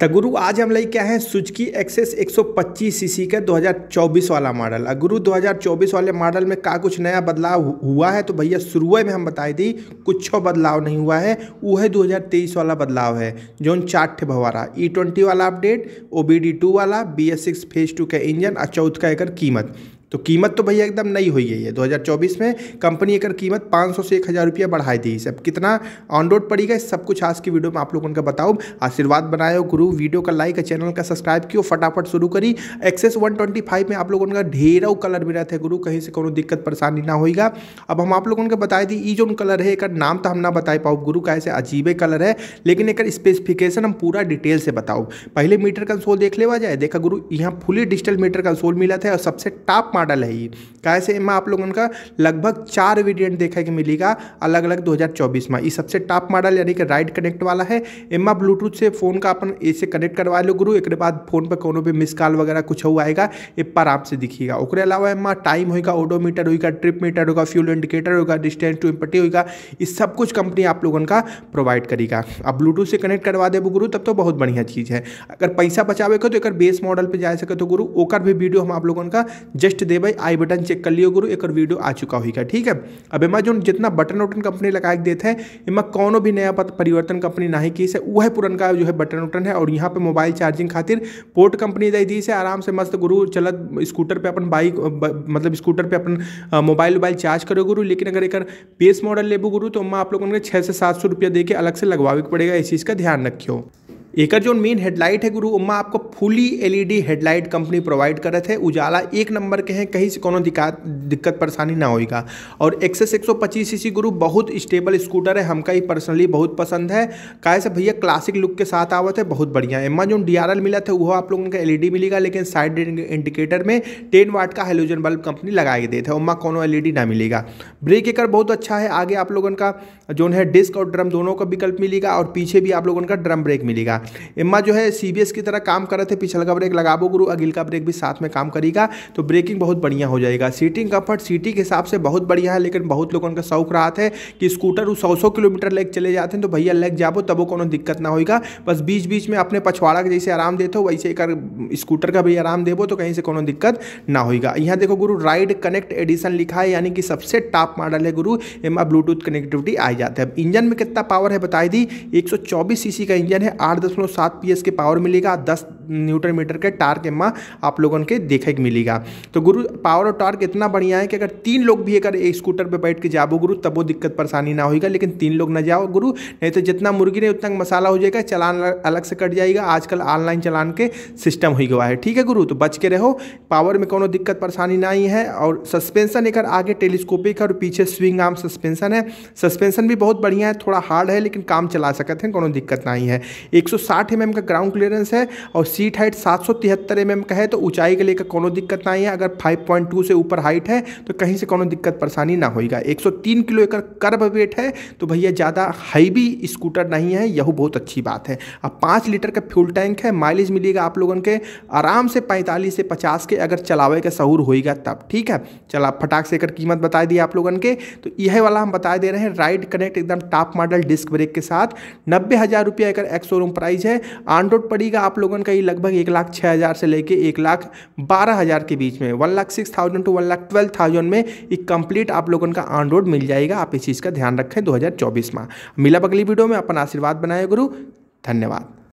तो गुरु आज हम लेके आए हैं सुजुकी एक्सेस 125 सीसी का 2024 वाला मॉडल और गुरु 2024 वाले मॉडल में का कुछ नया बदलाव हुआ है तो भैया शुरू में हम बताए दी कुछ बदलाव नहीं हुआ है वो है दो वाला बदलाव है जोन चार भवारा ई e ट्वेंटी वाला update O B D two वाला B S six phase two का इंजन और चौथ का एकर कीमत तो कीमत तो भैया एकदम नई हुई है ये 2024 में कंपनी एक कीमत 500 से एक हज़ार रुपया बढ़ाई थी सब कितना ऑन रोड पड़ेगा सब कुछ आज की वीडियो में आप लोगों का बताओ आशीर्वाद बनाए गुरु वीडियो का लाइक और चैनल का सब्सक्राइब किया फटाफट शुरू करी एक्सेस 125 में आप लोगों का ढेरों कलर भी रहते गुरु कहीं से कोई दिक्कत परेशानी ना होगा अब हम आप लोगों को बता दी ई जो कलर है एक नाम तो हम ना बता पाओ गुरु का ऐसे अजीबे कलर है लेकिन एक स्पेसिफिकेशन हम पूरा डिटेल से बताओ पहले मीटर कंसोल देख लेवा जाए देखा गुरु यहाँ फुली डिजिटल मीटर कंसोल मिला था और सबसे टॉप मॉडल है ये काय से इनमें आप लोगों का लगभग चार वेरियंट देखने कि मिलेगा अलग अलग 2024 में ये सबसे टॉप मॉडल यानी कि राइट कनेक्ट वाला है एम ब्लूटूथ से फ़ोन का अपन इससे कनेक्ट करवा लो गुरु एक बाद फोन पर कोनो भी मिस कॉल वगैरह कुछ हो आएगा ये पर आपसे दिखेगा उसके अलावा एम टाइम होगा ओडोमीटर होगा ट्रिप मीटर होगा फ्यूल इंडिकेटर होगा डिस्टेंस टू इम्पटी होगा ये सब कुछ कंपनी आप लोगों का प्रोवाइड करेगा अब ब्लूटूथ से कनेक्ट करवा देबू गुरु तब तो बहुत बढ़िया चीज़ है अगर पैसा बचावे को तो एक बेस मॉडल पर जा सके तो गुरु ओकर भी वीडियो हम आप लोगों का जस्ट सीधे आई बटन चेक कर लियो गुरु एक वीडियो आ चुका हुई ठीक है अब एमा जो जितना बटन वटन कंपनी लगा के देते हैं एमा कोनो भी नया परिवर्तन कंपनी ना ही की से वह पुरनका जो है बटन वटन है और यहाँ पर मोबाइल चार्जिंग खातिर पोर्ट कंपनी दे दी से आराम से मस्त गुरु चलत स्कूटर पर अपन बाइक मतलब स्कूटर पर अपन मोबाइल वोबाइल चार्ज करो गुरु लेकिन अगर एक बेस मॉडल लेबू गुरु तो अम्मा आप लोगों को छः से सात सौ रुपया दे के अलग से लगवावे पड़ेगा इस चीज़ का ध्यान रखियो एकर जो मेन हेडलाइट है गुरु उम्मा आपको fully LED headlight company provide कर रहे थे उजाला एक नंबर के हैं कहीं से कोनो दिक्कत दिक्कत परेशानी ना होगा और एक्सेस एक सौ पच्चीस सी गुरु बहुत स्टेबल स्कूटर है हमका ही पर्सनली बहुत पसंद है काहे से भैया क्लासिक लुक के साथ आवा थे बहुत बढ़िया एम्मा जो डी आर एल मिला था वो आप लोगों का डी e मिलेगा लेकिन साइड इंडिकेटर में टेन वाट का हेलोजन बल्ब कंपनी लगा के देते उम्मा कोनो डी e ना मिलेगा ब्रेक एकर बहुत अच्छा है आगे आप लोगों का जो है डिस्क और ड्रम दोनों का विकल्प मिलेगा और पीछे भी आप लोगों का ड्रम ब्रेक मिलेगा इम्मा जो है सी की तरह काम कर रहे थे पिछल का ब्रेक लगाबो गुरु अगिल का ब्रेक भी साथ में काम करेगा तो ब्रेकिंग बहुत बढ़िया हो जाएगा सीटिंग कंफर्ट सीटी के हिसाब से बहुत बढ़िया है लेकिन बहुत लोगों का शौक रहा था कि स्कूटर सौ सौ किलोमीटर लेग चले जाते हैं तो भैया लेग जाबो तब को दिक्कत ना होगा बस बीच बीच में अपने पछवाड़ा के जैसे आराम देते हो वैसे एक स्कूटर का भी आराम देवो तो कहीं से कोनो दिक्कत ना होगा यहाँ देखो गुरु राइड कनेक्ट एडिशन लिखा है यानी कि सबसे टॉप मॉडल है गुरु एम ब्लूटूथ कनेक्टिविटी आ जाता है इंजन में कितना पावर है बताई दी एक सीसी का इंजन है आठ दशमलव सात पी के पावर मिलेगा दस न्यूटन मीटर के टार्क एम्मा आप लोगों के देखे मिलेगा तो गुरु पावर और टार्क इतना बढ़िया है कि अगर तीन लोग भी अगर एक स्कूटर पर बैठ के जाबो गुरु तब वो दिक्कत परेशानी ना होगा लेकिन तीन लोग ना जाओ गुरु नहीं तो जितना मुर्गी नहीं उतना मसाला हो जाएगा चलान अलग से कट जाएगा आजकल ऑनलाइन चलान के सिस्टम हो गया है ठीक है गुरु तो बच के रहो पावर में कोई दिक्कत परेशानी नहीं है और सस्पेंसन एक आगे टेलीस्कोपिक और पीछे स्विंग आर्म सस्पेंसन है सस्पेंसन भी बहुत बढ़िया है थोड़ा हार्ड है लेकिन काम चला सकते हैं कोई दिक्कत नहीं है एक सौ mm का ग्राउंड क्लियरेंस है और सीट हाइट सात 773 mm का है तो ऊंचाई के लेकर कोनो दिक्कत नहीं है अगर 5.2 से ऊपर हाइट है तो कहीं से कोनो दिक्कत परेशानी ना होगा 103 किलो एकर कर्ब वेट है तो भैया ज़्यादा हाई भी स्कूटर नहीं है यह बहुत अच्छी बात है अब पाँच लीटर का फ्यूल टैंक है माइलेज मिलेगा आप लोगों के आराम से पैंतालीस से पचास के अगर चलावे का शहूर होएगा तब ठीक है चला फटाक से एक कीमत बता दी आप लोगों के तो यह वाला हम बता दे रहे हैं राइड कनेक्ट एकदम टॉप मॉडल डिस्क ब्रेक के साथ नब्बे हज़ार रुपया एकर एक्सोरूम शोरूम प्राइस प्राइस है ऑन रोड पड़ेगा आप लोगों का ये लगभग एक लाख छः हज़ार से लेके एक लाख बारह हज़ार के बीच में one lakh six thousand to one lakh twelve thousand में एक कंप्लीट आप लोगों का ऑन रोड मिल जाएगा आप इस चीज़ का ध्यान रखें दो हजार चौबीस में मिला अगली वीडियो में अपन आशीर्वाद बनाए गुरु धन्यवाद